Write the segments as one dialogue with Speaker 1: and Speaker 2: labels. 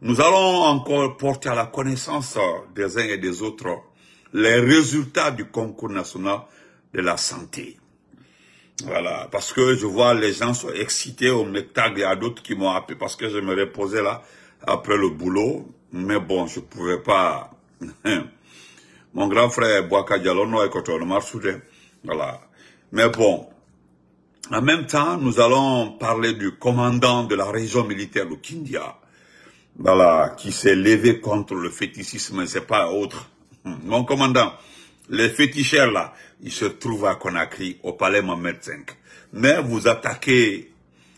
Speaker 1: Nous allons encore porter à la connaissance euh, des uns et des autres les résultats du concours national de la santé. Voilà, parce que je vois les gens sont excités, au me et à d'autres qui m'ont appelé parce que je me reposais là après le boulot, mais bon, je pouvais pas. Mon grand frère Boaka Diallo, écoute, on voilà. Mais bon, en même temps, nous allons parler du commandant de la région militaire de Kindia, voilà, qui s'est levé contre le fétichisme, c'est pas autre. Hmm. Mon commandant, les féticheurs là, ils se trouvent à Conakry, au palais Mohamed V. Mais vous attaquez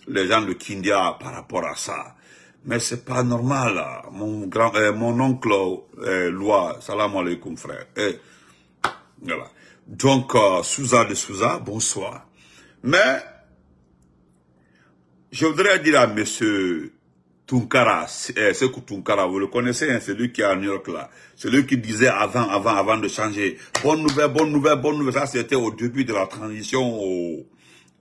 Speaker 1: les gens de Kindia par rapport à ça. Mais c'est pas normal. Là. Mon grand, euh, mon oncle euh, Loi, salam alaikum frère. Et eh, voilà. Donc, euh, Souza de Souza, bonsoir. Mais, je voudrais dire à monsieur Tunkara, c'est eh, Tunkara, vous le connaissez, hein, c'est lui qui est à New York là. C'est lui qui disait avant, avant, avant de changer. Bonne nouvelle, bonne nouvelle, bonne nouvelle. Ça, c'était au début de la transition au,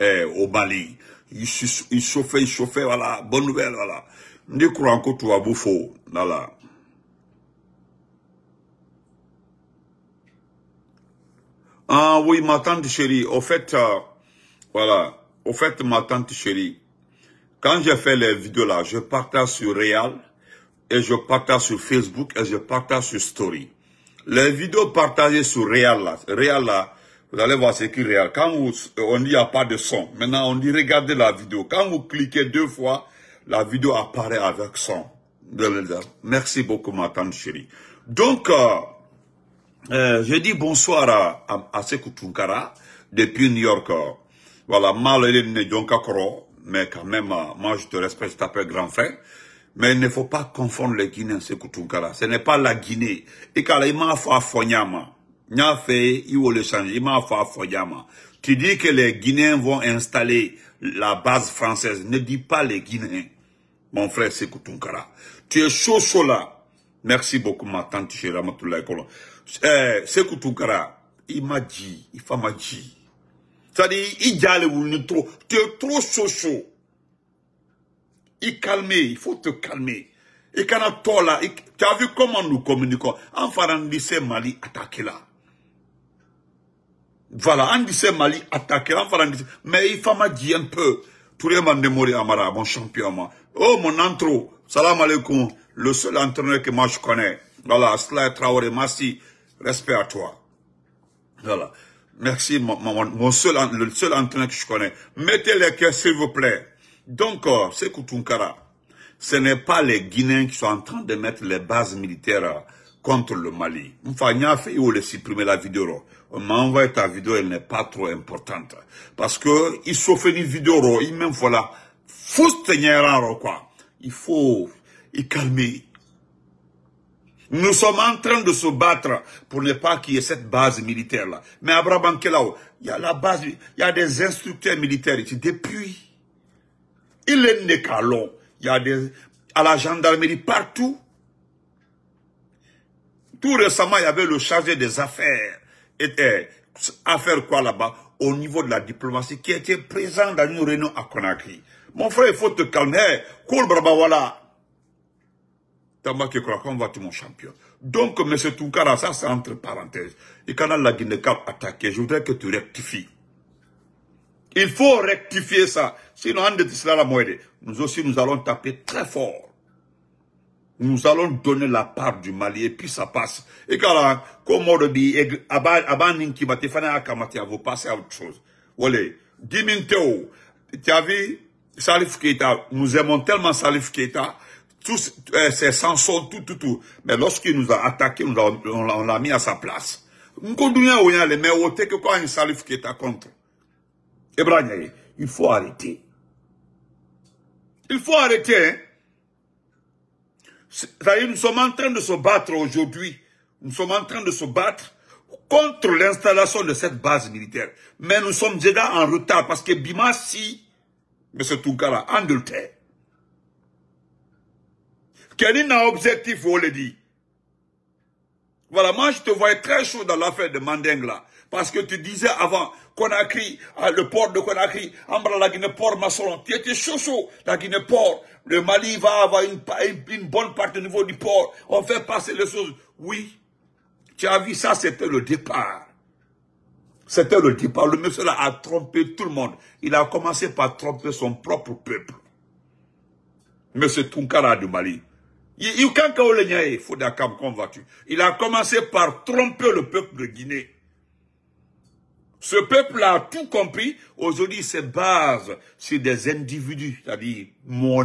Speaker 1: eh, Mali. Il, chauffait, il chauffait, voilà. Bonne nouvelle, voilà. Nous croit que tout à voilà. Ah oui, ma tante chérie, au fait, euh, voilà. Au fait, ma tante chérie, quand je fais les vidéos là, je partage sur Real et je partage sur Facebook et je partage sur Story. Les vidéos partagées sur Real là, Real là, vous allez voir c'est qui Real. Quand on dit n'y a pas de son. Maintenant, on dit regardez la vidéo. Quand vous cliquez deux fois, la vidéo apparaît avec son. Merci beaucoup, ma tante chérie. Donc, euh, euh je dis bonsoir à, à, à depuis New York. Voilà, donc à Koro mais quand même, euh, moi je te respecte, je t'appelle grand frère. Mais il ne faut pas confondre les Guinéens, c'est Koutoukala. Ce n'est pas la Guinée. Et quand il m'a fait Fonyama, il fait, il le changer, il m'a fait Tu dis que les Guinéens vont installer la base française. Ne dis pas les Guinéens. Mon frère, c'est Koutoukala. Tu es chaud, chaud là. Merci beaucoup, ma tante Chéra la Colon. Eh, c'est Sekou il m'a dit, il m'a dit, c'est-à-dire, tu es trop chaud. Il calme, il faut te calmer. Il toi là. Tu as vu comment nous communiquons. En farandissé Mali attaqué là. Voilà, en disait Mali attaqué là. En Mais il faut dire un peu. Tout le monde est Amara, mon champion. Oh, mon intro Salam alaikum. Le seul entraîneur que moi je connais. Voilà, cela est Traoré, merci. Respect à toi. Voilà. Merci, mon, mon, mon seul, le seul entraîneur que je connais. Mettez les cœurs, s'il vous plaît. Donc, euh, c'est Koutunkara. Ce n'est pas les Guinéens qui sont en train de mettre les bases militaires euh, contre le Mali. il fait ou le supprimer la vidéo. On m'a envoyé ta vidéo, elle n'est pas trop importante. Parce que, il souffrent des une vidéo, il même voilà. Faut se tenir quoi. Il faut, il calmer, nous sommes en train de se battre pour ne pas qu'il y ait cette base militaire-là. Mais à Brabankelao, il y a la base, il y a des instructeurs militaires ici depuis. Il est né calons. Il y a des, à la gendarmerie partout. Tout récemment, il y avait le chargé des affaires. Et, à eh, affaires quoi là-bas Au niveau de la diplomatie qui était présent dans une réunion à Conakry. Mon frère, il faut te calmer. Cool eh, Brabawala, Tamaki qu'on va être mon champion. Donc, M. Toukara, ça c'est entre parenthèses. Et quand la guinée cap attaqué, je voudrais que tu rectifies. Il faut rectifier ça. Sinon, on de cela la moelle. Nous aussi, nous allons taper très fort. Nous allons donner la part du Mali et puis ça passe. Et quand là, comme on dit, avant Ninkibate, Kamati Akamate, vous passez à autre chose. Voilà. Diminteo, tu as vu, Salif Keita, nous aimons tellement Salif Keita, tout euh, eh, sans tout, tout, tout. Mais lorsqu'il nous a attaqué, on l'a mis à sa place. contre. il faut arrêter. Il faut arrêter, hein. nous sommes en train de se battre aujourd'hui. Nous sommes en train de se battre contre l'installation de cette base militaire. Mais nous sommes déjà en retard parce que Bima, si, M. en Angleterre, Kenny n'a objectif, on le dit. Voilà, moi je te voyais très chaud dans l'affaire de Mandeng là. Parce que tu disais avant, Conakry, ah, le port de Conakry, Ambra, la Guinée-Port, Masson, tu étais chaud chaud, la Guinée-Port. Le Mali va avoir une, bonne partie au niveau du port. On fait passer les choses. Oui, tu as vu ça, c'était le départ. C'était le départ. Le monsieur là a trompé tout le monde. Il a commencé par tromper son propre peuple. Monsieur Tunkara du Mali. Il a commencé par tromper le peuple de Guinée. Ce peuple a tout compris. Aujourd'hui, se base sur des individus, c'est-à-dire mon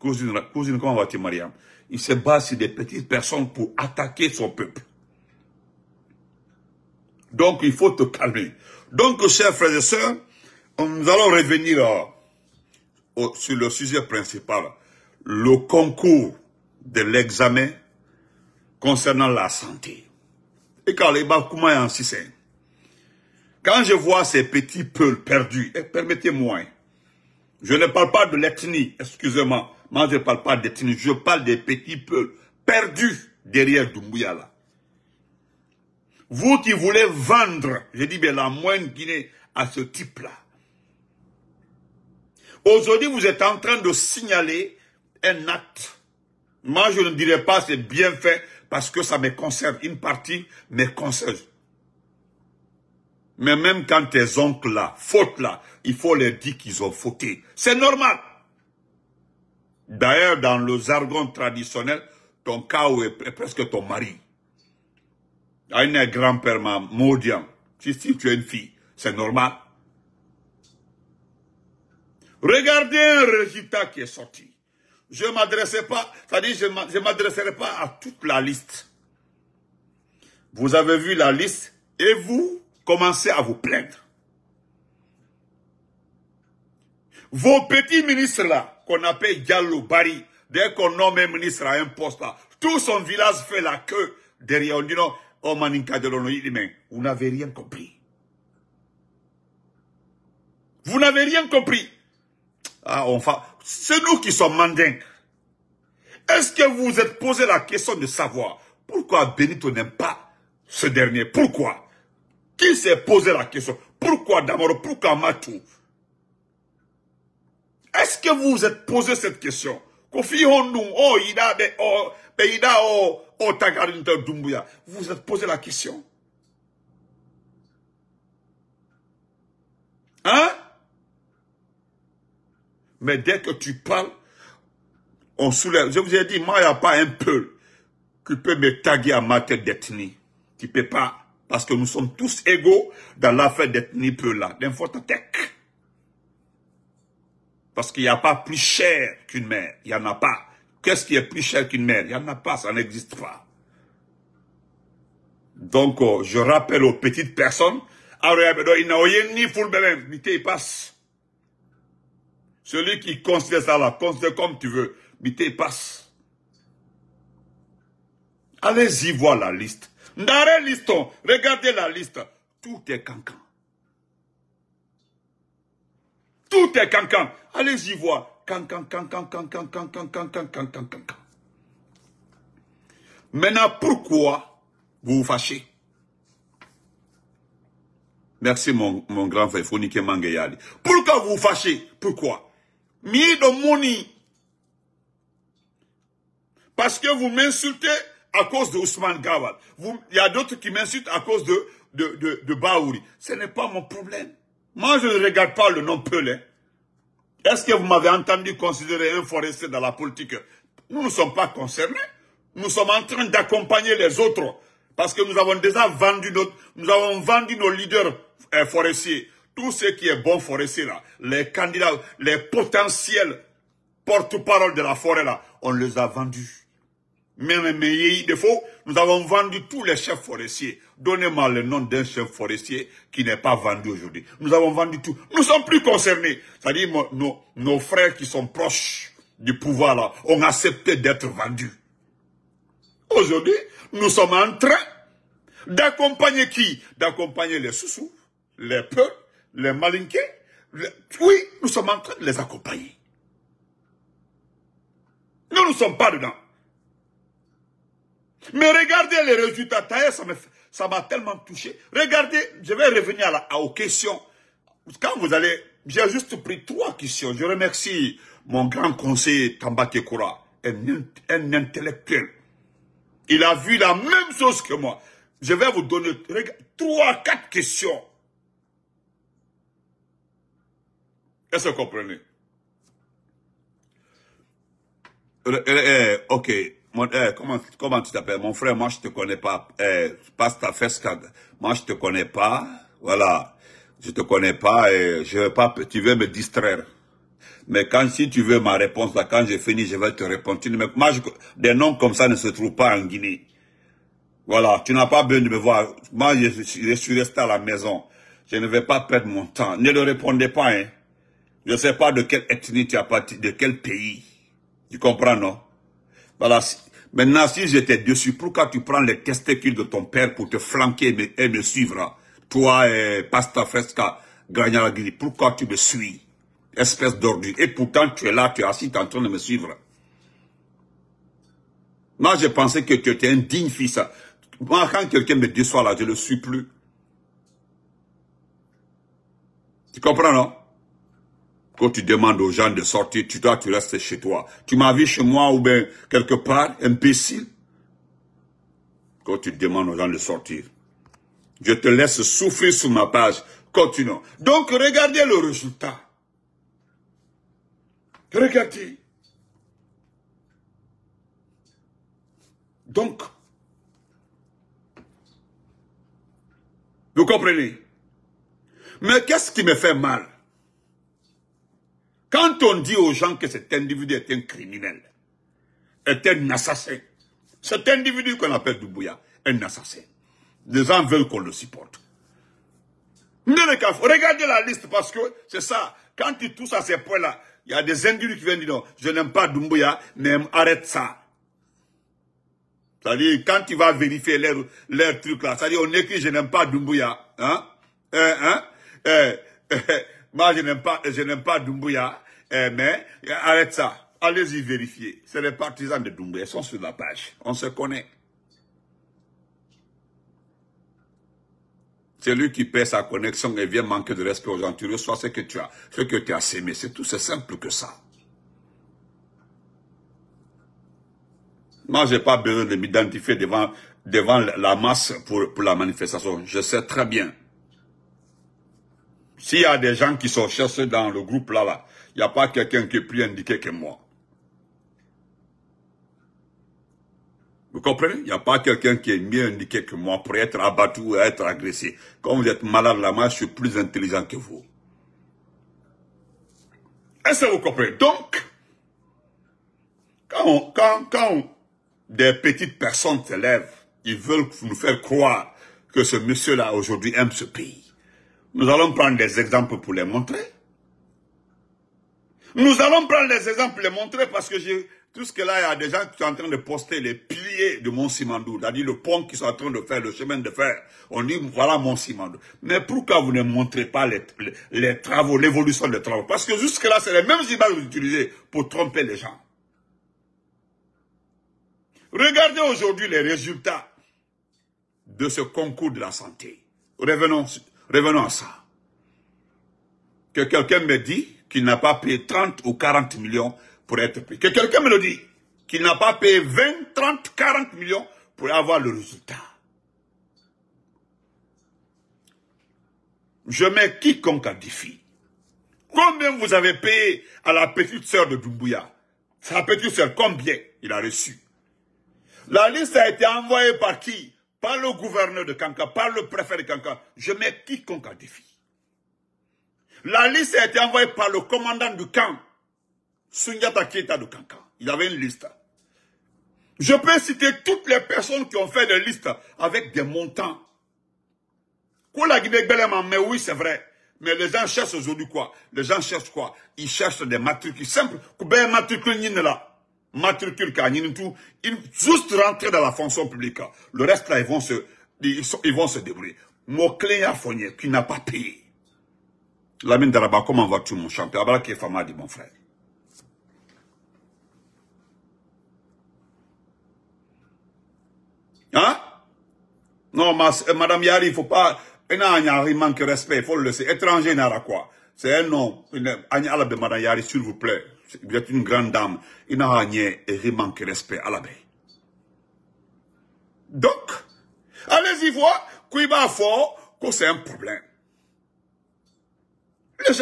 Speaker 1: Cousine, comment Mariam Il se base sur des petites personnes pour attaquer son peuple. Donc, il faut te calmer. Donc, chers frères et sœurs, nous allons revenir euh, sur le sujet principal le concours de l'examen concernant la santé. Et quand les est en hein. quand je vois ces petits peuls perdus, et eh, permettez-moi, hein. je ne parle pas de l'ethnie, excusez-moi, moi je ne parle pas d'ethnie, je parle des petits peuls perdus derrière Dumbuya Vous qui voulez vendre, je dis bien la moindre Guinée à ce type-là. Aujourd'hui, vous êtes en train de signaler un acte. Moi, je ne dirais pas c'est bien fait parce que ça me conserve Une partie me concerne. Mais même quand tes oncles là, faute là, il faut leur dire qu'ils ont fauté. C'est normal. D'ailleurs, dans le jargon traditionnel, ton où est presque ton mari. Un ah, grand-père m'a si tu es une fille, c'est normal. Regardez un résultat qui est sorti. Je ne m'adressais pas, à je m'adresserai pas à toute la liste. Vous avez vu la liste et vous commencez à vous plaindre. Vos petits ministres là, qu'on appelle Diallo, Bari, dès qu'on nomme un ministre à un poste là, tout son village fait la queue derrière. On dit non, oh Maninka de vous n'avez rien compris. Vous n'avez rien compris. Ah, enfin c'est nous qui sommes mandingues. Est-ce que vous vous êtes posé la question de savoir pourquoi Benito n'aime pas ce dernier Pourquoi Qui s'est posé la question Pourquoi Damoro Pourquoi Matou Est-ce que vous vous êtes posé cette question vous oh, oh, oh, vous êtes posé la question Hein mais dès que tu parles, on soulève. Je vous ai dit, moi, il n'y a pas un peuple qui peut me taguer à ma tête d'ethnie. Qui ne peut pas. Parce que nous sommes tous égaux dans l'affaire d'ethnie peu là. N'importe Parce qu'il n'y a pas plus cher qu'une mère. Il n'y en a pas. Qu'est-ce qui est plus cher qu'une mère Il n'y en a pas, ça n'existe pas. Donc, euh, je rappelle aux petites personnes, il n'y a ni full bébé, il passe. Celui qui considère ça là, considère comme tu veux, mais passe. Allez-y voir la liste. Ndare liston, regardez la liste. Tout est cancan. Tout est cancan. Allez-y voir. Cancan, cancan, cancan, cancan, cancan, cancan, cancan. Maintenant, pourquoi vous vous fâchez Merci mon, mon grand frère Founike Mangayali. Pourquoi vous vous fâchez Pourquoi Miedo de Parce que vous m'insultez à cause de Ousmane Gawad. Il y a d'autres qui m'insultent à cause de, de, Baouri. Ce n'est pas mon problème. Moi, je ne regarde pas le nom Pelé. Est-ce que vous m'avez entendu considérer un forestier dans la politique Nous ne sommes pas concernés. Nous sommes en train d'accompagner les autres. Parce que nous avons déjà vendu nous avons vendu nos leaders euh, forestiers tout ce qui est bon forestier là, les candidats, les potentiels porte-parole de la forêt là, on les a vendus. Même des faux, nous avons vendu tous les chefs forestiers. Donnez-moi le nom d'un chef forestier qui n'est pas vendu aujourd'hui. Nous avons vendu tout. Nous sommes plus concernés. C'est-à-dire nos, frères qui sont proches du pouvoir là, ont accepté d'être vendus. Aujourd'hui, nous sommes en train d'accompagner qui D'accompagner les sous-sous, les peuples, les Malinqués, oui, nous sommes en train de les accompagner. Nous ne sommes pas dedans. Mais regardez les résultats. ça m'a tellement touché. Regardez, je vais revenir à aux questions. Quand vous allez... J'ai juste pris trois questions. Je remercie mon grand conseiller Tamba Kekura, un intellectuel. Il a vu la même chose que moi. Je vais vous donner trois, quatre questions Est-ce que vous comprenez? Euh, euh, euh, ok, comment, tu t'appelles Mon frère, moi je te connais pas. passe ta moi je te connais pas. Voilà, je te connais pas et je veux pas. Tu veux me distraire. Mais quand si tu veux ma réponse là, quand j'ai fini, je vais te répondre. des noms comme ça ne se trouvent pas en Guinée. Voilà, tu n'as pas besoin de me voir. Moi, je, suis resté à la maison. Je ne vais pas perdre mon temps. Ne le répondez pas, hein. Je ne sais pas de quelle ethnie tu as parti, de quel pays. Tu comprends, non Voilà. Maintenant, si j'étais dessus, pourquoi tu prends les testicules de ton père pour te flanquer et me, suivre Toi, et Pasta Fresca, Gragnaragiri, pourquoi tu me suis Espèce d'ordure. Et pourtant, tu es là, tu es assis, tu es en train de me suivre. Moi, je pensais que tu étais un digne fils. Moi, quand quelqu'un me déçoit là, je ne le suis plus. Tu comprends, non quand tu demandes aux gens de sortir, tu, dois tu restes chez toi. Tu m'as vu chez moi ou bien quelque part, imbécile. Quand tu demandes aux gens de sortir, je te laisse souffrir sur ma page. Continuons. Donc, regardez le résultat. Regardez. Donc, vous comprenez Mais qu'est-ce qui me fait mal quand on dit aux gens que cet individu est un criminel, est un assassin, cet individu qu'on appelle Doumbouya, un assassin, les gens veulent qu'on le supporte. Regardez la liste parce que c'est ça. Quand tu tousses à ces points-là, il y a des individus qui viennent dire non, je n'aime pas Doumbouya, mais arrête ça. C'est-à-dire, quand tu vas vérifier leur, leur truc là, c'est-à-dire, on écrit, je n'aime pas Doumbouya, hein, hein, hein, moi, je n'aime pas, je n'aime pas Doumbouya, eh mais, arrête ça. Allez-y vérifier. C'est les partisans de Doumbé, Ils sont sur la page. On se connaît. C'est lui qui perd sa connexion et vient manquer de respect aux gens. Tu reçois ce que tu as, ce que tu as sémé. C'est tout, c'est simple que ça. Moi, je n'ai pas besoin de m'identifier devant, devant la masse pour, pour la manifestation. Je sais très bien s'il y a des gens qui sont chassés dans le groupe là, bas il n'y a pas quelqu'un qui est plus indiqué que moi. Vous comprenez Il n'y a pas quelqu'un qui est mieux indiqué que moi pour être abattu ou être agressé. Quand vous êtes malade là-bas, je suis plus intelligent que vous. Est-ce que vous comprenez Donc, quand, quand des petites personnes s'élèvent, ils veulent nous faire croire que ce monsieur-là aujourd'hui aime ce pays. Nous allons prendre des exemples pour les montrer. Nous allons prendre des exemples pour les montrer parce que tout ce que là, il y a des gens qui sont en train de poster les piliers de Mont Simandou, c'est-à-dire le pont qu'ils sont en train de faire, le chemin de fer. On dit, voilà Mont Simandou. Mais pourquoi vous ne montrez pas les, travaux, l'évolution des travaux Parce que jusque-là, c'est les mêmes images que vous utilisez pour tromper les gens. Regardez aujourd'hui les résultats de ce concours de la santé. Revenons Revenons à ça. Que quelqu'un me dit qu'il n'a pas payé 30 ou 40 millions pour être payé. Que quelqu'un me le dit qu'il n'a pas payé 20, 30, 40 millions pour avoir le résultat. Je mets quiconque à défi. Combien vous avez payé à la petite sœur de Dumbuya? Sa petite sœur, combien il a reçu La liste a été envoyée par qui par le gouverneur de Kanka, par le préfet de Kanka. Je mets quiconque à défi. La liste a été envoyée par le commandant du camp, Sunyata Kieta de Kanka. Il avait une liste. Je peux citer toutes les personnes qui ont fait des listes avec des montants. Mais oui, c'est vrai. Mais les gens cherchent aujourd'hui quoi Les gens cherchent quoi Ils cherchent des matricules simples. Matricule là matricule tout, ils juste rentrer dans la fonction publique. Le reste là, ils vont se, ils, vont se débrouiller. Mon client qui n'a pas payé. Lamine Daraba, comment vas-tu, mon champion? Abala qui est fama dit mon frère. Hein? Non, euh, madame Yari, il faut pas, il manque de respect, il faut le laisser. Étranger, n'a quoi? C'est un nom, une, de madame Yari, s'il vous plaît. Vous êtes une grande dame. Il n'a rien et manque respect à l'abeille. Donc, allez-y voir qu'il va fort, que c'est un problème.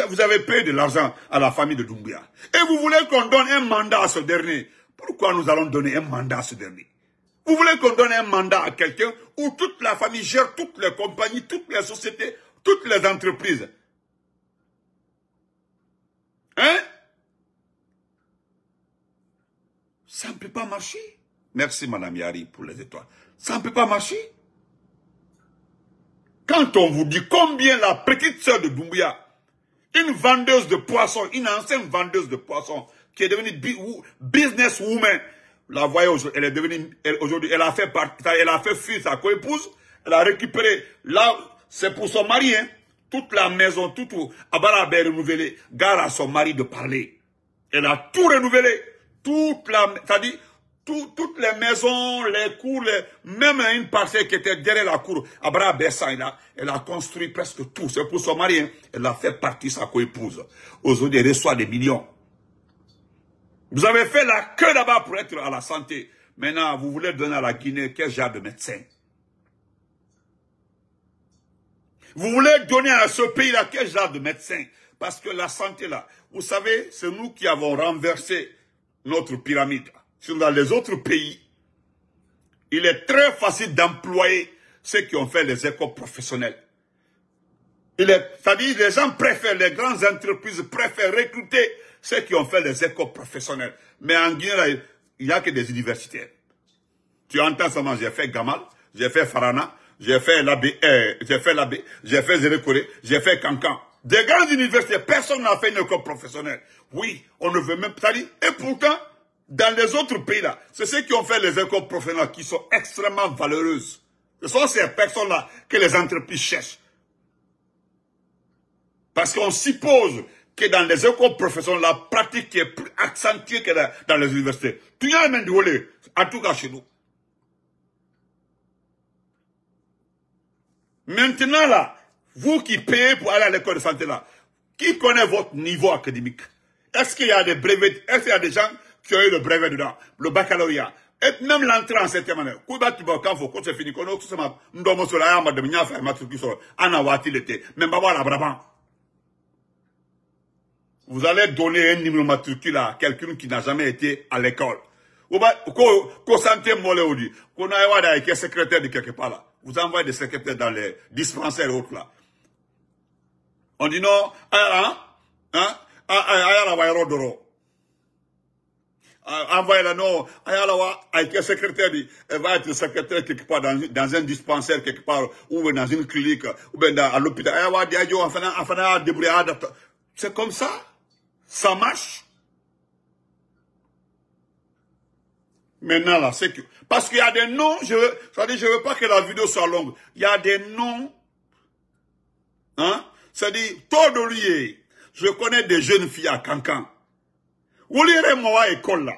Speaker 1: Vous avez payé de l'argent à la famille de Doumbia. Et vous voulez qu'on donne un mandat à ce dernier. Pourquoi nous allons donner un mandat à ce dernier Vous voulez qu'on donne un mandat à quelqu'un où toute la famille gère toutes les compagnies, toutes les sociétés, toutes les entreprises. ne peut pas marcher. Merci, Madame Yari, pour les étoiles. Ça ne peut pas marcher. Quand on vous dit combien la petite sœur de Doumbouya, une vendeuse de poissons, une ancienne vendeuse de poissons, qui est devenue business woman, la voyez elle est devenue, aujourd'hui, elle a fait elle a fait fuir sa co-épouse, elle a récupéré, là, c'est pour son mari, hein. toute la maison, tout, tout, a est renouvelé. gare à son mari de parler. Elle a tout renouvelé toute la, toutes les maisons, les cours, même une partie qui était derrière la cour, Abraham Bessan, elle a, construit presque tout. C'est pour son mari, hein. elle a fait partie sa co coépouse. Aujourd'hui, elle reçoit des millions. Vous avez fait la queue là-bas pour être à la santé. Maintenant, vous voulez donner à la Guinée quel genre de médecin Vous voulez donner à ce pays-là quel genre de médecin Parce que la santé, là, vous savez, c'est nous qui avons renversé notre pyramide. Dans les autres pays, il est très facile d'employer ceux qui ont fait les écoles professionnelles. C'est-à-dire les gens préfèrent, les grandes entreprises préfèrent recruter ceux qui ont fait les écoles professionnelles. Mais en Guinée, il n'y a que des universitaires. Tu entends seulement, j'ai fait Gamal, j'ai fait Farana, j'ai fait l'abbé, euh, j'ai fait l'abbé, j'ai fait j'ai fait Cancan. Des grandes universités, personne n'a fait une école professionnelle. Oui, on ne veut même pas dire. Et pourtant, dans les autres pays là, c'est ceux qui ont fait les écoles professionnelles qui sont extrêmement valeureuses. Ce sont ces personnes-là que les entreprises cherchent. Parce qu'on suppose que dans les écoles professionnelles, la pratique est plus accentuée que dans les universités. Tu as même du en tout cas chez nous. Maintenant là, vous qui payez pour aller à l'école de santé là, qui connaît votre niveau académique Est-ce qu'il y a des brevets Est-ce y a des gens qui ont eu le brevet dedans, le baccalauréat même l'entrée en septième année. tu quand c'est fini, même Vous allez donner un numéro matricule à quelqu'un qui n'a jamais été à l'école. a de quelque part là. Vous envoyez des secrétaires dans les dispensaires autres là. On dit non, ah, ah, ah, d'oro. envoyez-la, non, Ayalawa, avec un secrétaire, elle va être secrétaire quelque part dans, dans un dispensaire quelque part, ou dans une clinique, ou bien dans, à l'hôpital. Ayawa, Diadio, Afana, à Débrouillard, c'est comme ça. Ça marche. Maintenant, là, c'est que, parce qu'il y a des noms, je veux, je veux pas que la vidéo soit longue. Il y a des noms, hein, c'est-à-dire, Todolier, je connais des jeunes filles à Cancan. Vous lirez moi école là.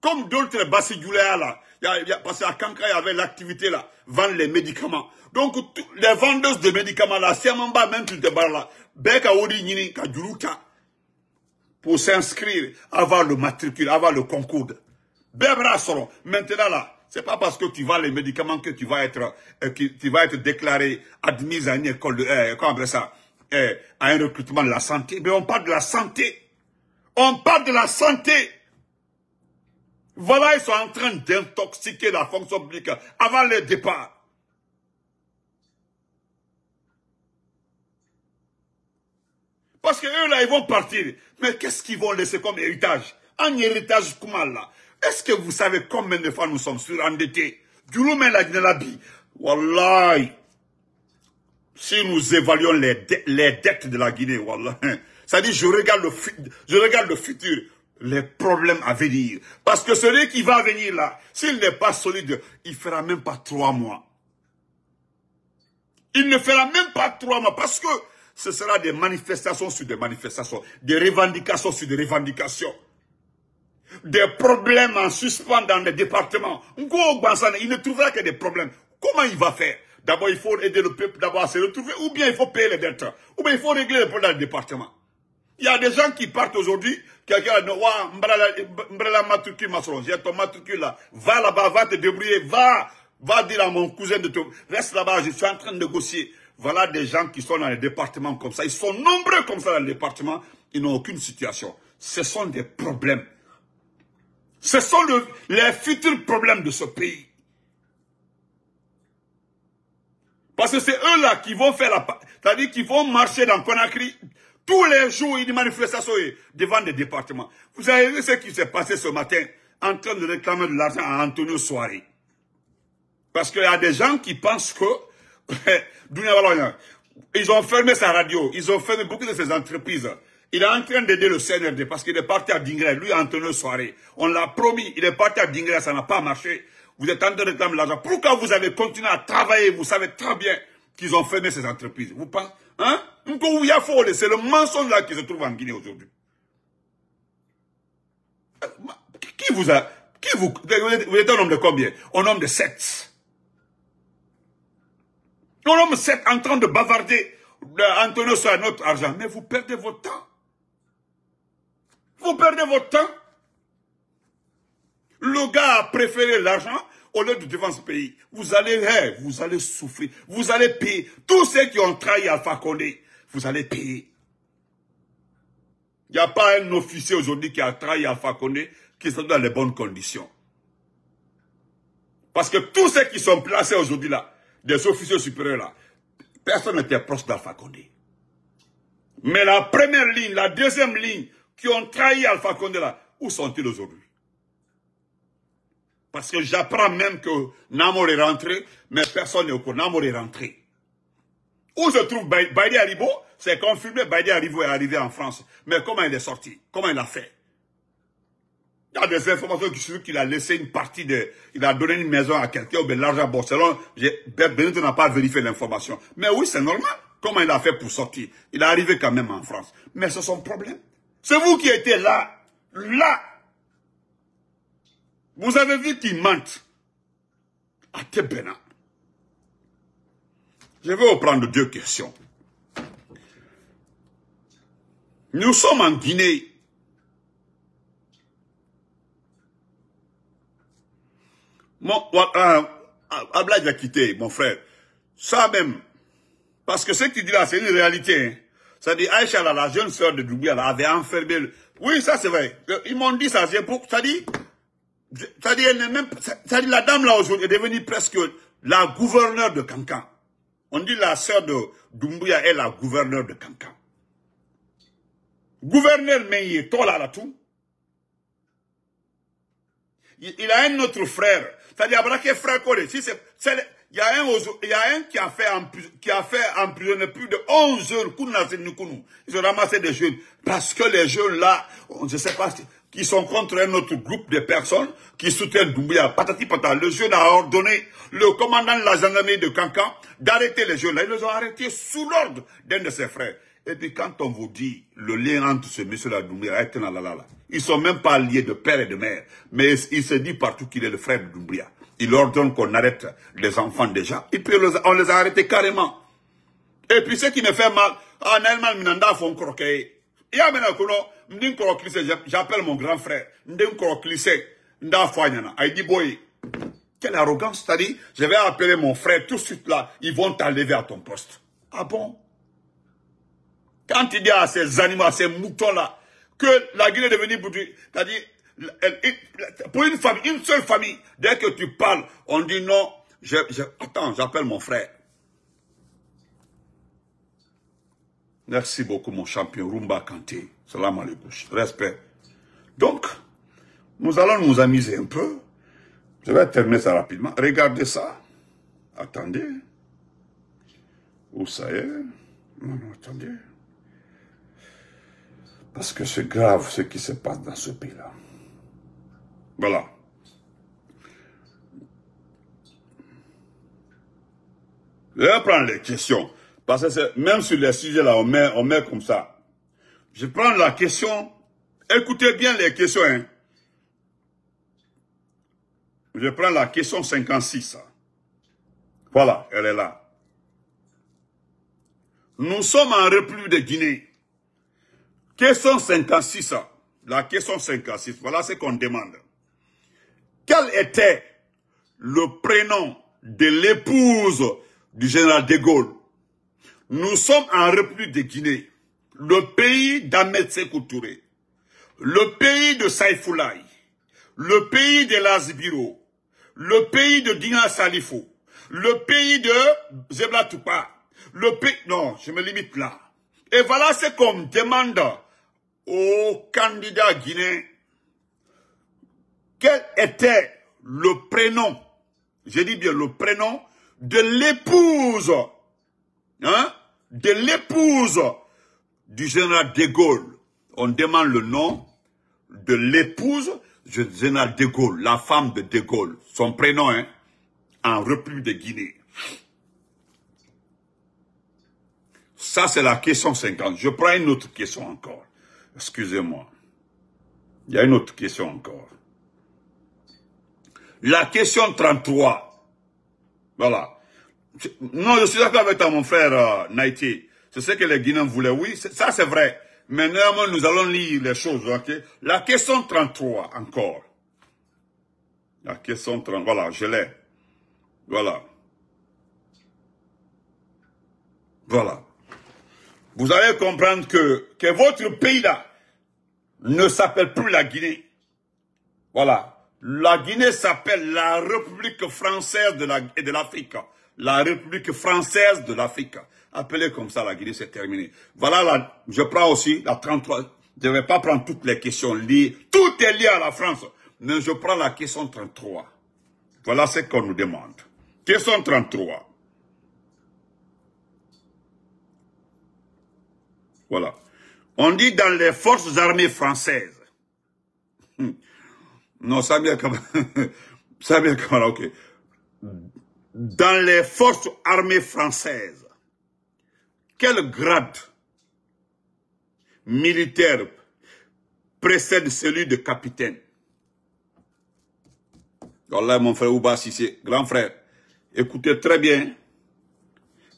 Speaker 1: Comme d'autres Bassidjoulea là. Y y a, parce qu'à Cancan, il y avait l'activité là, vendre les médicaments. Donc, les vendeuses de médicaments là, si en bas, même tu te barres là, Beka Odi Nini Kadjuruta, pour s'inscrire, avant le matricule, avant le concours. Bebra Maintenant là, c'est pas parce que tu vas les médicaments que tu vas être, euh, que tu vas être déclaré, admis à une école de, euh, ça, euh, à un recrutement de la santé. Mais on parle de la santé. On parle de la santé. Voilà, ils sont en train d'intoxiquer la fonction publique avant le départ. Parce que eux, là, ils vont partir. Mais qu'est-ce qu'ils vont laisser comme héritage Un héritage Koumal, là. Est-ce que vous savez combien de fois nous sommes surendettés Wallah si nous évaluons les, dettes de la Guinée, c'est-à-dire je regarde, le je regarde le futur, les problèmes à venir. Parce que celui qui va venir là, s'il n'est pas solide, il ne fera même pas trois mois. Il ne fera même pas trois mois parce que ce sera des manifestations sur des manifestations, des revendications sur des revendications des problèmes en suspens dans les départements. il ne trouvera que des problèmes. Comment il va faire D'abord, il faut aider le peuple d'abord à se retrouver, ou bien il faut payer les dettes, ou bien il faut régler les problèmes dans les départements. Il y a des gens qui partent aujourd'hui, quelqu'un dit, Mbrela Matuki j'ai ton matricule là, va là-bas, va te débrouiller, va, va dire à mon cousin de te, reste là-bas, je suis en train de négocier. Voilà des gens qui sont dans les départements comme ça, ils sont nombreux comme ça dans les départements, ils n'ont aucune situation. Ce sont des problèmes. Ce sont les futurs problèmes de ce pays. Parce que c'est eux-là qui vont faire la... C'est-à-dire qu'ils vont marcher dans Conakry. Tous les jours, une manifestation devant des départements. Vous avez vu ce qui s'est passé ce matin en train de réclamer de l'argent à Antonio Soare, Parce qu'il y a des gens qui pensent que... ils ont fermé sa radio. Ils ont fermé beaucoup de ses entreprises. Il est en train d'aider le CNRD parce qu'il est parti à Dingré, lui, le Soirée. On l'a promis, il est parti à Dingré, ça n'a pas marché. Vous êtes en train de réclamer l'argent. Pourquoi vous avez continué à travailler Vous savez très bien qu'ils ont fermé ces entreprises. Vous pensez Hein C'est le mensonge là qui se trouve en Guinée aujourd'hui. Euh, qui vous a... Qui vous... êtes un homme de combien Un homme de sept. Un homme sept en train de bavarder Antonio sur notre argent. Mais vous perdez votre temps. Vous perdez votre temps. Le gars a préféré l'argent au lieu de défendre ce pays. Vous allez vous allez souffrir, vous allez payer. Tous ceux qui ont trahi Alpha Condé, vous allez payer. Il n'y a pas un officier aujourd'hui qui a trahi Alpha Condé qui soit dans les bonnes conditions. Parce que tous ceux qui sont placés aujourd'hui là, des officiers supérieurs là, personne n'était proche d'Alpha Condé. Mais la première ligne, la deuxième ligne, qui ont trahi Alpha Condé là, où sont-ils aujourd'hui Parce que j'apprends même que Namor est rentré, mais personne n'est au courant. Namor est rentré. Où se trouve Baïdi Haribo C'est confirmé, Baïdi Haribo est arrivé en France. Mais comment il est sorti Comment il a fait il y a des informations qui suivent qu'il a laissé une partie de... Il a donné une maison à quelqu'un ou de l'argent à Barcelone. Benito n'a pas vérifié l'information. Mais oui, c'est normal. Comment il a fait pour sortir Il est arrivé quand même en France. Mais c'est son problème. C'est vous qui étiez là. Là. Vous avez vu qu'il ment. À Tebena. Je vais vous prendre deux questions. Nous sommes en Guinée. Mon, euh, Abla a quitté, mon frère. Ça même. Parce que ce qu'il dit là, c'est une réalité. Hein. C'est-à-dire, Aïcha, la jeune soeur de elle avait enfermé Oui, ça, c'est vrai. Euh, ils m'ont dit ça, c'est pour... Ça à dire même... dit la dame, là, aujourd'hui, est devenue presque la gouverneure de Kankan. On dit la sœur de Doumbouya est la gouverneure de Kankan. Gouverneur mais il est tout. Il a un autre frère. C'est-à-dire, Abrake frère Coré. Si c'est il y, a un, y a un qui a fait, qui a fait emprisonner plus de 11 heures Ils ont ramassé des jeunes. Parce que les jeunes là, on ne sait pas, qui sont contre un autre groupe de personnes qui soutiennent Doumbouya. Patati patata. Le jeune a ordonné le commandant de la gendarmerie de Kankan d'arrêter les jeunes là. Ils les ont arrêtés sous l'ordre d'un de ses frères. Et puis quand on vous dit le lien entre ce monsieur-là, Doumbia et Ils sont même pas liés de père et de mère. Mais il se dit partout qu'il est le frère de Doumbouya il ordonne qu'on arrête les enfants déjà. Et puis on les a arrêtés carrément. Et puis ce qui me fait mal, ah, en Allemagne, Minanda font croquer. Il y a maintenant j'appelle mon grand frère, Ndin Kroklissé, Nda Fanyana, Aïdi Boy. Quelle arrogance, c'est-à-dire, je vais appeler mon frère tout de suite là, ils vont t'enlever à ton poste. Ah bon Quand tu dis à ces animaux, à ces moutons là, que la Guinée est devenue, c'est-à-dire, pour une famille, une seule famille, dès que tu parles, on dit non, attends, j'appelle mon frère. Merci beaucoup, mon champion Rumba Kanté. Salam bouche. Respect. Donc, nous allons nous amuser un peu. Je vais terminer ça rapidement. Regardez ça. Attendez. Où ça est Non, non, attendez. Parce que c'est grave ce qui se passe dans ce pays-là. Voilà. Je vais prendre les questions. Parce que même sur les sujets là, on met, comme ça. Je prends la question. Écoutez bien les questions. Hein. Je prends la question 56. Voilà, elle est là. Nous sommes en République de Guinée. Question 56. La question 56. Voilà ce qu'on demande. Quel était le prénom de l'épouse du général de Gaulle Nous sommes en République de Guinée, le pays d'Ahmed Koutouré, le pays de Saïfoulaï, le pays de Lazbiro, le pays de Dina Salifo, le pays de Zebla Toupa, le pays... Non, je me limite là. Et voilà c'est qu'on demande aux candidats guinéens quel était le prénom, je dis bien le prénom, de l'épouse, hein, de l'épouse du général de Gaulle. On demande le nom de l'épouse du général de Gaulle, la femme de de Gaulle, son prénom, hein, en République de Guinée. Ça, c'est la question 50. Je prends une autre question encore. Excusez-moi. Il y a une autre question encore. La question 33. Voilà. Non, je suis d'accord avec toi, mon frère euh, Naïti. C'est ce que les Guinéens voulaient, oui. Ça, c'est vrai. Mais néanmoins, nous allons lire les choses, La question 33, encore. La question 33, voilà, je l'ai. Voilà. Voilà. Vous allez comprendre que, que votre pays-là ne s'appelle plus la Guinée. Voilà. La Guinée s'appelle la République française de l'Afrique. La, République française de l'Afrique. Appelez comme ça la Guinée, c'est terminé. Voilà, je prends aussi la 33. Je ne vais pas prendre toutes les questions liées. Tout est lié à la France. Mais je prends la question 33. Voilà ce qu'on nous demande. Question 33. Voilà. On dit dans les forces armées françaises, non, ça vient comme Kamara, ok. Dans les forces armées françaises, quel grade militaire précède celui de capitaine Voilà, mon frère Ouba c'est grand frère, écoutez très bien.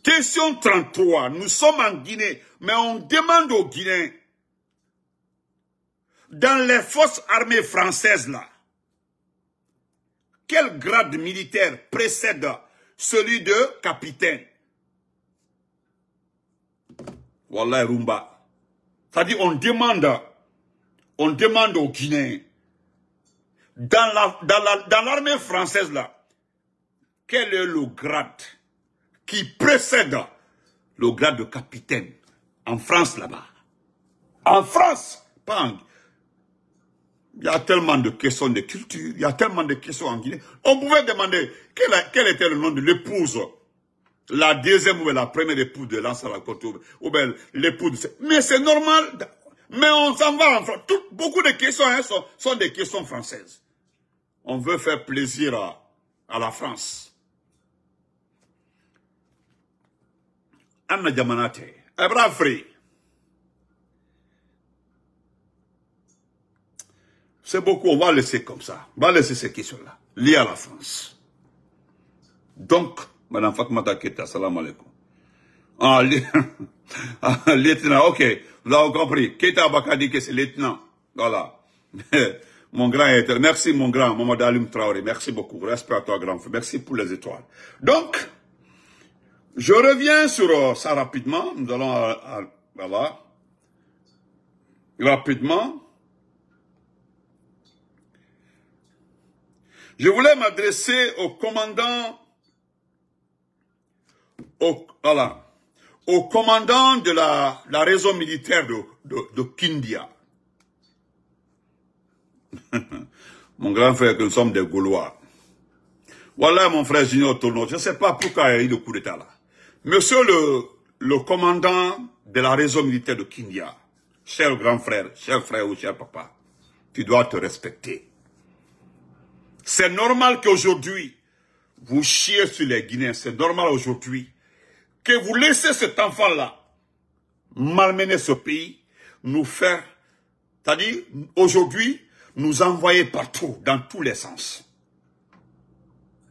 Speaker 1: Question 33, nous sommes en Guinée, mais on demande aux Guinéens, dans les forces armées françaises là, quel grade militaire précède celui de capitaine Wallah Rumba. C'est-à-dire, on demande, on demande aux Guinéens, dans l'armée française, là, quel est le grade qui précède le grade de capitaine en France là-bas En France, pas il y a tellement de questions de culture, il y a tellement de questions en Guinée. On pouvait demander quel, était le nom de l'épouse, la deuxième ou la première épouse de Lance à la côte, ou bien l'épouse. Mais c'est normal, mais on s'en va en France. beaucoup de questions hein, sont, des questions françaises. On veut faire plaisir à, la France. Anna Diamanate, bras C'est beaucoup, on va laisser comme ça. On va laisser ces questions-là, liées à la France. Donc, Madame Fatmata Keta, salam alaikum. Ah, ah, lieutenant, ok, vous avez compris. Keta Abaka dit que c'est lieutenant. Voilà. mon grand éternel, merci mon grand, Maman Dalim Traoré, merci beaucoup. Respect à toi, grand frère. Merci pour les étoiles. Donc, je reviens sur euh, ça rapidement. Nous allons à, euh, euh, voilà. Rapidement. Je voulais m'adresser au commandant, au, voilà, au commandant de la, la raison militaire de, de, Kindia. mon grand frère, que nous sommes des Gaulois. Voilà mon frère Junior Tono. Je ne sais pas pourquoi il y a eu le coup d'état là. Monsieur le, le commandant de la réseau militaire de Kindia, cher grand frère, cher frère ou cher papa, tu dois te respecter. C'est normal qu'aujourd'hui, vous chiez sur les Guinéens. C'est normal aujourd'hui que vous laissez cet enfant-là malmener ce pays, nous faire, c'est-à-dire aujourd'hui, nous envoyer partout, dans tous les sens.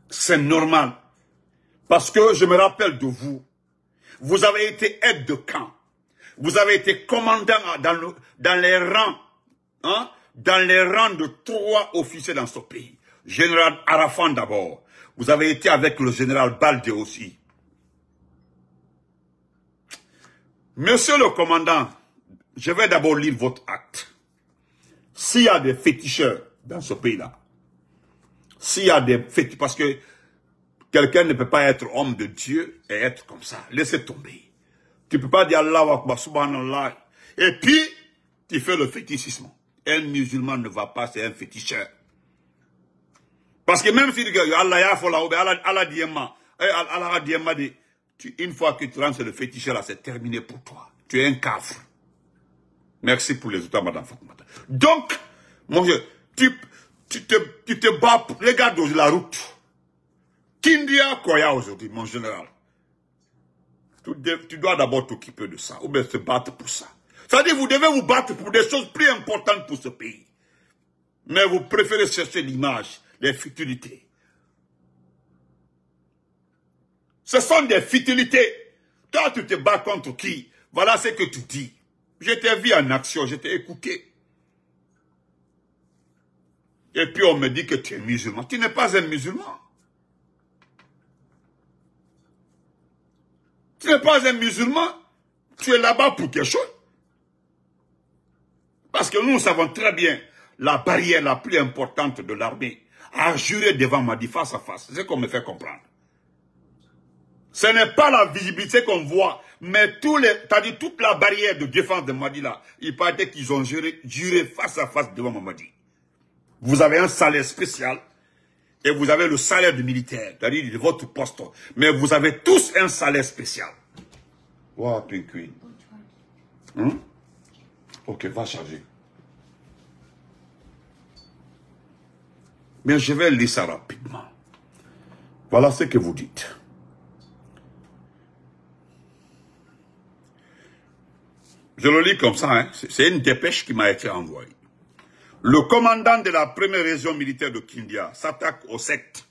Speaker 1: C'est normal. Parce que je me rappelle de vous. Vous avez été aide de camp. Vous avez été commandant dans, dans les rangs, hein, dans les rangs de trois officiers dans ce pays. Général Arafan d'abord. Vous avez été avec le général Balde aussi. Monsieur le commandant, je vais d'abord lire votre acte. S'il y a des féticheurs dans ce pays-là, s'il y a des féticheurs, parce que quelqu'un ne peut pas être homme de Dieu et être comme ça. Laissez tomber. Tu peux pas dire Allah Akbar, subhanallah. Et puis, tu fais le fétichisme. Un musulman ne va pas, c'est un féticheur. Parce que même si tu dis Allah fola ben Allah eh, une fois que tu lances le fétiche là, c'est terminé pour toi. Tu es un cafre. Merci pour les autres madame Fakumata. Donc, mon Dieu, tu, te, bats pour les gars la route. Kindia Koya aujourd'hui, mon général. Tu, dois d'abord t'occuper de ça, ou bien se battre pour ça. C'est-à-dire, vous devez vous battre pour des choses plus importantes pour ce pays. Mais vous préférez chercher l'image des futilités. Ce sont des futilités. Toi, tu te bats contre qui Voilà ce que tu dis. Je t'ai vu en action, je t'ai écouté. Et puis on me dit que tu es musulman. Tu n'es pas un musulman. Tu n'es pas un musulman. Tu es là-bas pour quelque chose. Parce que nous savons très bien la barrière la plus importante de l'armée, a juré devant Madi face à face. C'est ce qu'on me fait comprendre. Ce n'est pas la visibilité qu'on voit, mais tous les, dit toute la barrière de défense de Madi là, il paraît qu'ils ont juré, juré face à face devant Mamadi. Vous avez un salaire spécial et vous avez le salaire du militaire, c'est-à-dire de votre poste. Mais vous avez tous un salaire spécial. Wow, Pink hein? Ok, va charger. Mais je vais lire ça rapidement. Voilà ce que vous dites. Je le lis comme ça, hein. c'est une dépêche qui m'a été envoyée. Le commandant de la première région militaire de Kindia s'attaque aux sectes.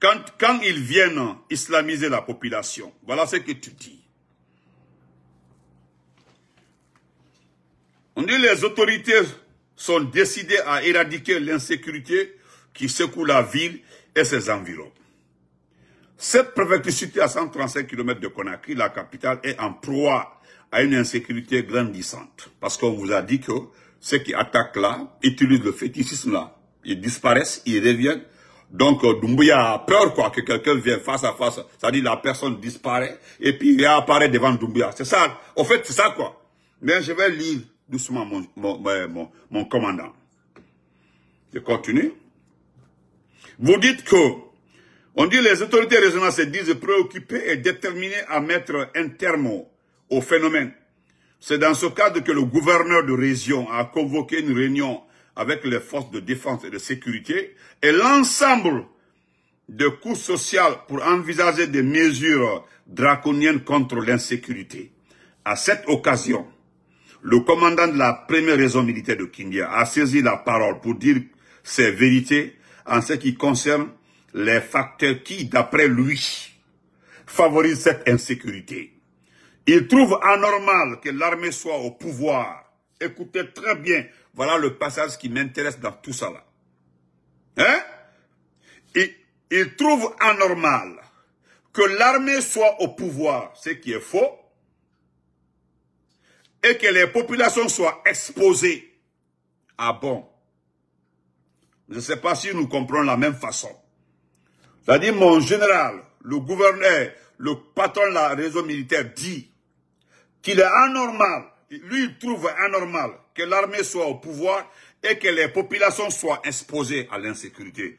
Speaker 1: Quand, quand ils viennent islamiser la population, voilà ce que tu dis. On dit les autorités sont décidés à éradiquer l'insécurité qui secoue la ville et ses environs. Cette préfecture située à 135 km de Conakry, la capitale, est en proie à une insécurité grandissante. Parce qu'on vous a dit que ceux qui attaquent là, utilisent le fétichisme là. Ils disparaissent, ils reviennent. Donc euh, Doumbouya a peur quoi, que quelqu'un vienne face à face. C'est-à-dire la personne disparaît et puis il réapparaît devant Doumbouya. C'est ça. Au fait, c'est ça quoi. Mais je vais lire doucement mon, commandant. Je continue. Vous dites que, on dit les autorités régionales se disent préoccupées et déterminées à mettre un terme au phénomène. C'est dans ce cadre que le gouverneur de région a convoqué une réunion avec les forces de défense et de sécurité et l'ensemble de cours sociaux pour envisager des mesures draconiennes contre l'insécurité. À cette occasion, le commandant de la première raison militaire de Kindia a saisi la parole pour dire ses vérités en ce qui concerne les facteurs qui, d'après lui, favorisent cette insécurité. Il trouve anormal que l'armée soit au pouvoir. Écoutez très bien, voilà le passage qui m'intéresse dans tout cela. Hein? Il, il trouve anormal que l'armée soit au pouvoir, ce qui est faux, et que les populations soient exposées. à bon Je ne sais pas si nous comprenons la même façon. C'est-à-dire, mon général, le gouverneur, le patron de la réseau militaire dit qu'il est anormal, lui il trouve anormal que l'armée soit au pouvoir et que les populations soient exposées à l'insécurité.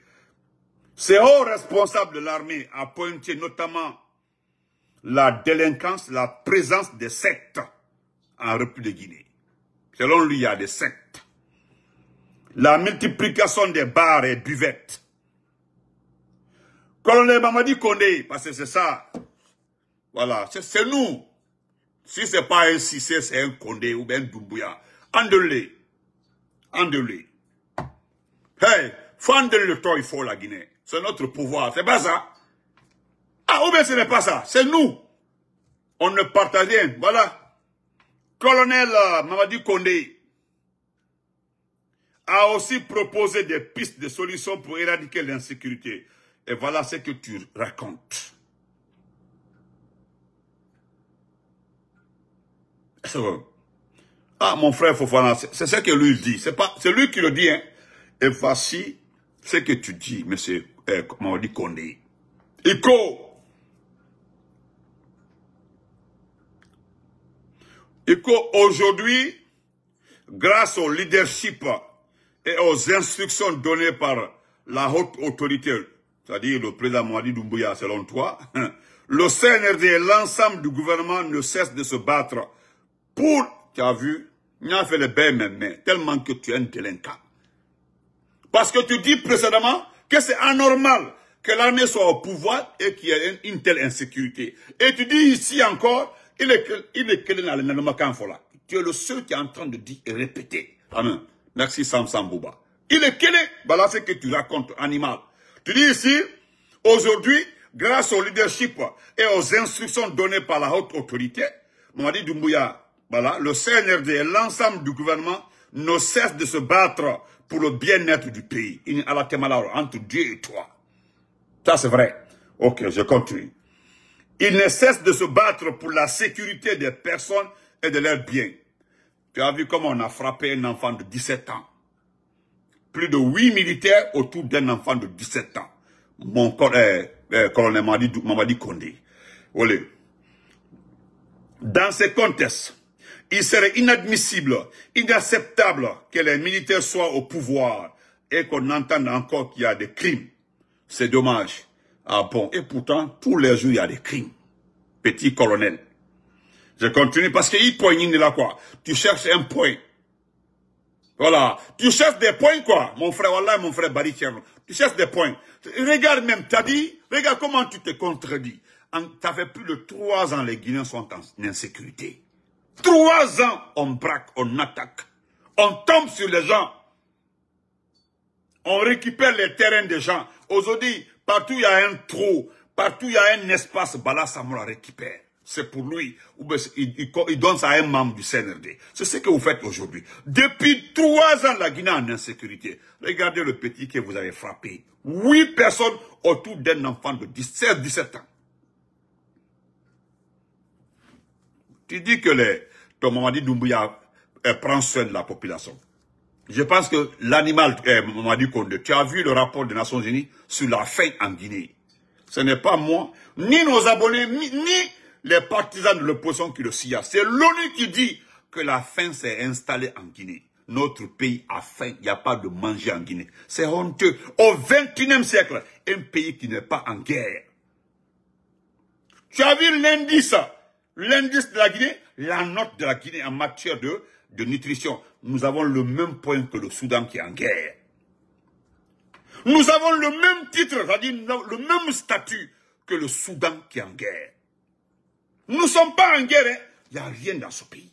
Speaker 1: C'est aux responsables de l'armée à pointer notamment la délinquance, la présence des sectes en République de Guinée. Selon lui, il y a des sectes. La multiplication des bars et buvettes. Colonel Mamadi condé, parce que c'est ça. Voilà, c'est nous. Si c'est pas un Sissé, c'est un Condé ou bien un Doumbouya. Andele. Andele. Hey, faut le temps, il faut la Guinée. C'est notre pouvoir, c'est pas ça. Ah, ou bien ce n'est pas ça, c'est nous. On ne partage rien, voilà colonel euh, Mamadi Kondé a aussi proposé des pistes de solutions pour éradiquer l'insécurité. Et voilà ce que tu racontes. Ah, mon frère Fofana, c'est ce que lui dit. C'est pas, c'est lui qui le dit. Hein. Et voici ce que tu dis, monsieur, Mamadou euh, Mamadi Kondé. Iko. et qu'aujourd'hui, grâce au leadership et aux instructions données par la haute autorité, c'est-à-dire le président Mouadi Doumbouya selon toi, le CNRD et l'ensemble du gouvernement ne cessent de se battre pour, tu as vu, il a fait les même, tellement que tu es un délinquant. Parce que tu dis précédemment que c'est anormal que l'armée soit au pouvoir et qu'il y ait une telle insécurité. Et tu dis ici encore il est, il est quel Tu es le seul qui est en train de dire et répéter. Amen. Merci Sam Sambouba. Il est quel est que tu racontes, animal. Tu dis ici, aujourd'hui, grâce au leadership et aux instructions données par la haute autorité, voilà, le CNRD et l'ensemble du gouvernement ne cessent de se battre pour le bien-être du pays. Entre Dieu et toi. Ça, c'est vrai. Ok, je continue. Il ne cesse de se battre pour la sécurité des personnes et de leurs biens. Tu as vu comment on a frappé un enfant de 17 ans. Plus de 8 militaires autour d'un enfant de 17 ans. Mon collègue, eh, eh, colonel Mamadi, Mamadi Kondé. Dans ce contexte, il serait inadmissible, inacceptable que les militaires soient au pouvoir et qu'on entende encore qu'il y a des crimes. C'est dommage. Ah bon, et pourtant, tous les jours, il y a des crimes. Petit colonel. Je continue parce qu'il poignine là, quoi. Tu cherches un point. Voilà. Tu cherches des points, quoi. Mon frère, voilà, mon frère Barry Tu cherches des points. Regarde même, t'as dit, regarde comment tu te contredis. fait plus de trois ans, les Guinéens sont en insécurité. Trois ans, on braque, on attaque. On tombe sur les gens. On récupère les terrains des gens. Aujourd'hui, Partout il y a un trou, partout il y a un espace, Bala récupère. C'est pour lui, il, donne ça à un membre du CNRD. C'est ce que vous faites aujourd'hui. Depuis trois ans, la Guinée en insécurité. Regardez le petit que vous avez frappé. Huit personnes autour d'un enfant de 16 17 ans. Tu dis que les, ton dit Doumbouya euh, prend soin de la population je pense que l'animal, on m'a dit tu as vu le rapport des Nations Unies sur la faim en Guinée. Ce n'est pas moi, ni nos abonnés, ni, les partisans de l'opposition qui le sillent. C'est l'ONU qui dit que la faim s'est installée en Guinée. Notre pays a faim, il n'y a pas de manger en Guinée. C'est honteux. Au XXIe siècle, un pays qui n'est pas en guerre. Tu as vu l'indice, l'indice de la Guinée, la note de la Guinée en matière de de nutrition, nous avons le même point que le Soudan qui est en guerre. Nous avons le même titre, cest le même statut que le Soudan qui est en guerre. Nous ne sommes pas en guerre, hein. il n'y a rien dans ce pays.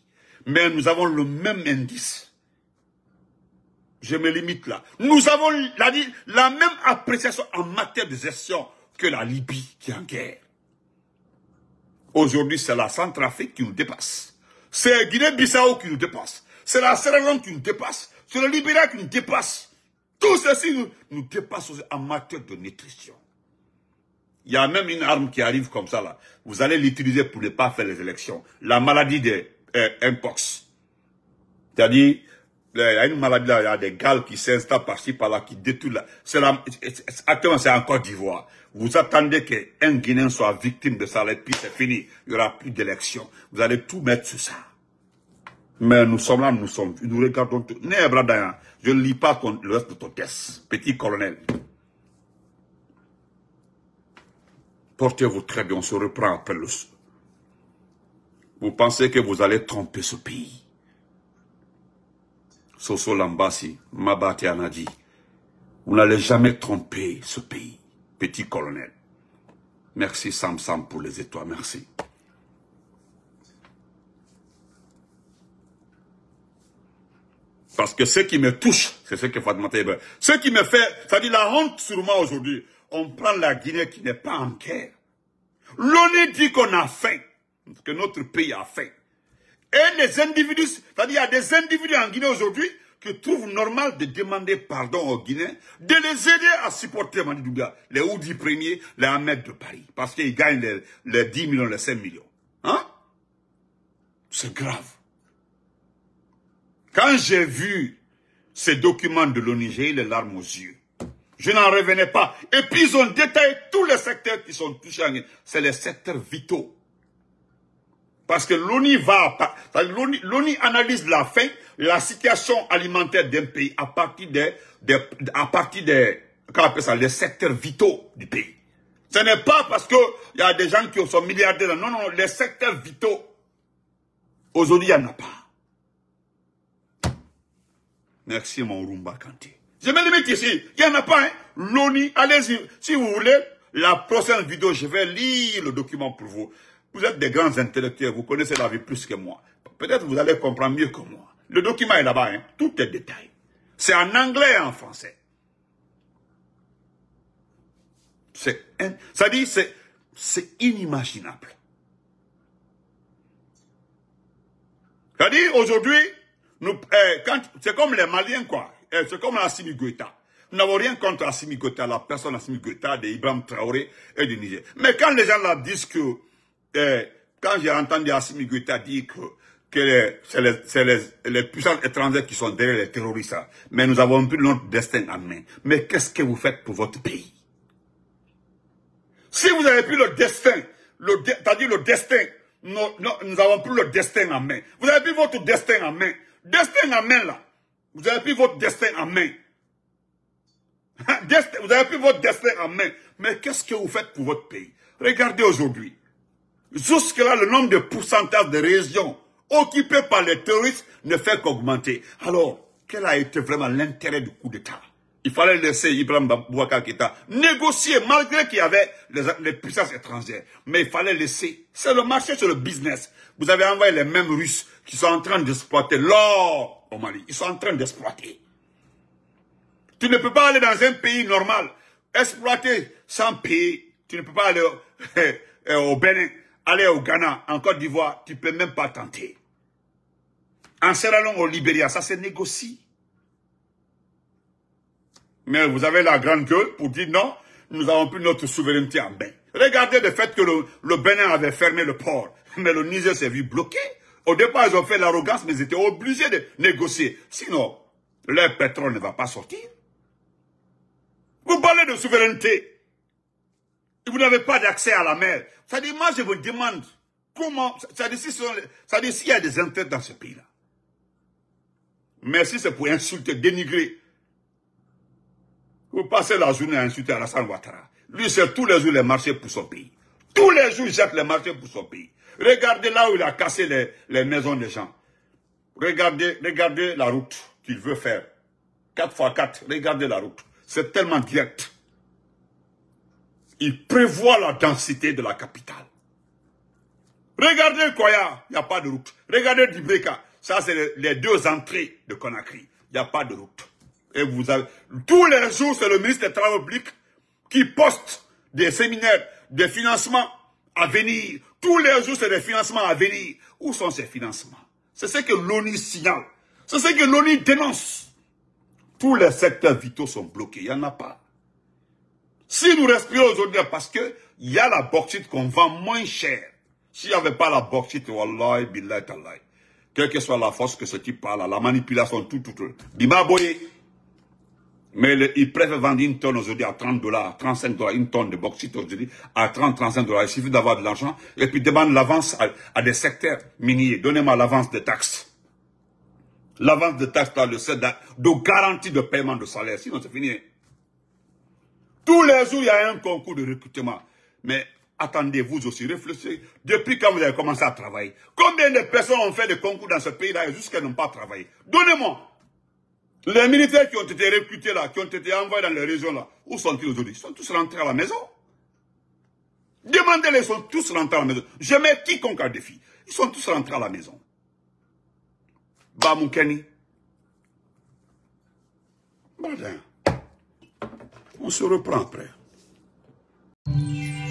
Speaker 1: Mais nous avons le même indice. Je me limite là. Nous avons la, la même appréciation en matière de gestion que la Libye qui est en guerre. Aujourd'hui, c'est la Centrafrique qui nous dépasse. C'est Guinée-Bissau qui nous dépasse. C'est la Sierra qui nous dépasse. C'est le Libéria qui nous dépasse. Tout ceci nous, dépasse en matière de nutrition. Il y a même une arme qui arrive comme ça là. Vous allez l'utiliser pour ne pas faire les élections. La maladie des euh, C'est-à-dire, il y a une maladie là, il y a des gales qui s'installent par-ci, par-là, qui détruisent. là. Actuellement, c'est en Côte d'Ivoire. Vous attendez qu'un Guinéen soit victime de ça, et puis c'est fini. Il n'y aura plus d'élection. Vous allez tout mettre sur ça. Mais nous sommes là, nous sommes, nous regardons tout. je ne lis pas le reste de ton test, petit colonel. Portez-vous très bien, on se reprend après le... Vous pensez que vous allez tromper ce pays. Soso Lambasi, Mabati Anadi, vous n'allez jamais tromper ce pays petit colonel. Merci Sam Sam pour les étoiles, merci. Parce que ce qui me touche, c'est ce que Fatoumata Ce qui me fait, ça dit la honte sur moi aujourd'hui, on prend la Guinée qui n'est pas en guerre. L'ONU dit qu'on a faim, que notre pays a faim. Et les individus, c'est-à-dire il y a des individus en Guinée aujourd'hui trouve normal de demander pardon aux Guinéens, de les aider à supporter Mani Douga, les Oudis premiers, les Ahmed de Paris, parce qu'ils gagnent les, 10 millions, les 5 millions. Hein C'est grave. Quand j'ai vu ces documents de l'ONU, j'ai eu les larmes aux yeux. Je n'en revenais pas. Et puis ils ont détaillé tous les secteurs qui sont touchés en Guinée. C'est les secteurs vitaux. Parce que l'ONU va, l'ONU analyse la faim, la situation alimentaire d'un pays à partir des, à partir des, ça, les secteurs vitaux du pays. Ce n'est pas parce que il y a des gens qui sont milliardaires. Non, non, non, les secteurs vitaux. Aujourd'hui, il n'y en a pas. Merci, mon Rumba Kanté. Je me limite ici. Il n'y en a pas, hein. L'ONU, allez-y. Si vous voulez, la prochaine vidéo, je vais lire le document pour vous. Vous êtes des grands intellectuels, vous connaissez la vie plus que moi. Peut-être vous allez comprendre mieux que moi. Le document est là-bas, hein. tout est détaillé. C'est en anglais et en français. C'est, ça dit, c'est, inimaginable. C'est-à-dire, aujourd'hui, eh, c'est comme les Maliens, quoi. Eh, c'est comme la Goïta. Nous n'avons rien contre la Goïta, la personne Assimi de Ibrahim Traoré et du Niger. Mais quand les gens la disent que, eh, quand j'ai entendu Assimi dire que que c'est les, puissants étrangers qui sont derrière les terroristes. Hein. Mais nous avons pris notre destin en main. Mais qu'est-ce que vous faites pour votre pays Si vous avez pris le destin, le c'est-à-dire le destin, nous avons pris le destin en main. Vous avez pris votre destin en main. Destin en main, là. Vous avez pris votre destin en main. Hein, vous avez pris votre destin en main. Mais qu'est-ce que vous faites pour votre pays Regardez aujourd'hui. Jusque-là, le nombre de pourcentages de régions occupé par les terroristes ne fait qu'augmenter. Alors, quel a été vraiment l'intérêt du coup d'État Il fallait laisser Ibrahim Boubacar Keïta négocier malgré qu'il y avait les, puissances étrangères. Mais il fallait laisser. C'est le marché, c'est le business. Vous avez envoyé les mêmes Russes qui sont en train d'exploiter l'or au Mali. Ils sont en train d'exploiter. Tu ne peux pas aller dans un pays normal, exploiter sans pays. Tu ne peux pas aller au Bénin aller au Ghana, en Côte d'Ivoire, tu peux même pas tenter. En Sierra au Libéria, ça se négocie. Mais vous avez la grande gueule pour dire non, nous avons pris notre souveraineté en bain. Regardez le fait que le, le Bénin avait fermé le port, mais le Niger s'est vu bloqué. Au départ, ils ont fait l'arrogance, mais ils étaient obligés de négocier. Sinon, leur pétrole ne va pas sortir. Vous parlez de souveraineté. Vous n'avez pas d'accès à la mer. Ça dit, moi, je vous demande comment... Ça dit, s'il y a des intérêts dans ce pays-là. Merci, c'est pour insulter, dénigrer. Vous passez la journée à insulter Alassane Ouattara. Lui, c'est tous les jours les marchés pour son pays. Tous les jours, il jette les marchés pour son pays. Regardez là où il a cassé les, maisons des gens. Regardez, regardez la route qu'il veut faire. 4 x 4, regardez la route. C'est tellement direct il prévoit la densité de la capitale. Regardez Koya, il n'y a pas de route. Regardez Dibeka, ça c'est les deux entrées de Conakry. Il n'y a pas de route. Et vous avez, tous les jours, c'est le ministre des Travaux publics qui poste des séminaires, des financements à venir. Tous les jours, c'est des financements à venir. Où sont ces financements C'est ce que l'ONU signale. C'est ce que l'ONU dénonce. Tous les secteurs vitaux sont bloqués. Il n'y en a pas. Si nous respirons aujourd'hui, parce que il y a la bauxite qu'on vend moins cher. S'il n'y avait pas la bauxite, wallahi, billahi, tallahi. Quelle que soit la force que ce type parle, la manipulation, tout, tout, tout. boyé Mais ils il préfère vendre une tonne aujourd'hui à 30 dollars, 35 dollars, une tonne de bauxite aujourd'hui à 30, 35 dollars. Il suffit d'avoir de l'argent et puis demande l'avance à, des secteurs miniers. Donnez-moi l'avance de taxes. L'avance de taxes, le de garantie de paiement de salaire. Sinon, c'est fini. Tous les jours, il y a un concours de recrutement. Mais attendez-vous aussi, réfléchissez. Depuis quand vous avez commencé à travailler, combien de personnes ont fait des concours dans ce pays-là jusqu'à n'ont pas travaillé Donnez-moi. Les militaires qui ont été recrutés là, qui ont été envoyés dans les régions là, où sont-ils aujourd'hui Ils sont tous rentrés à la maison. Demandez-les, ils sont tous rentrés à la maison. Je mets quiconque à défi. Ils sont tous rentrés à la maison. Bamoukeni. Badin. com o Senhor é é?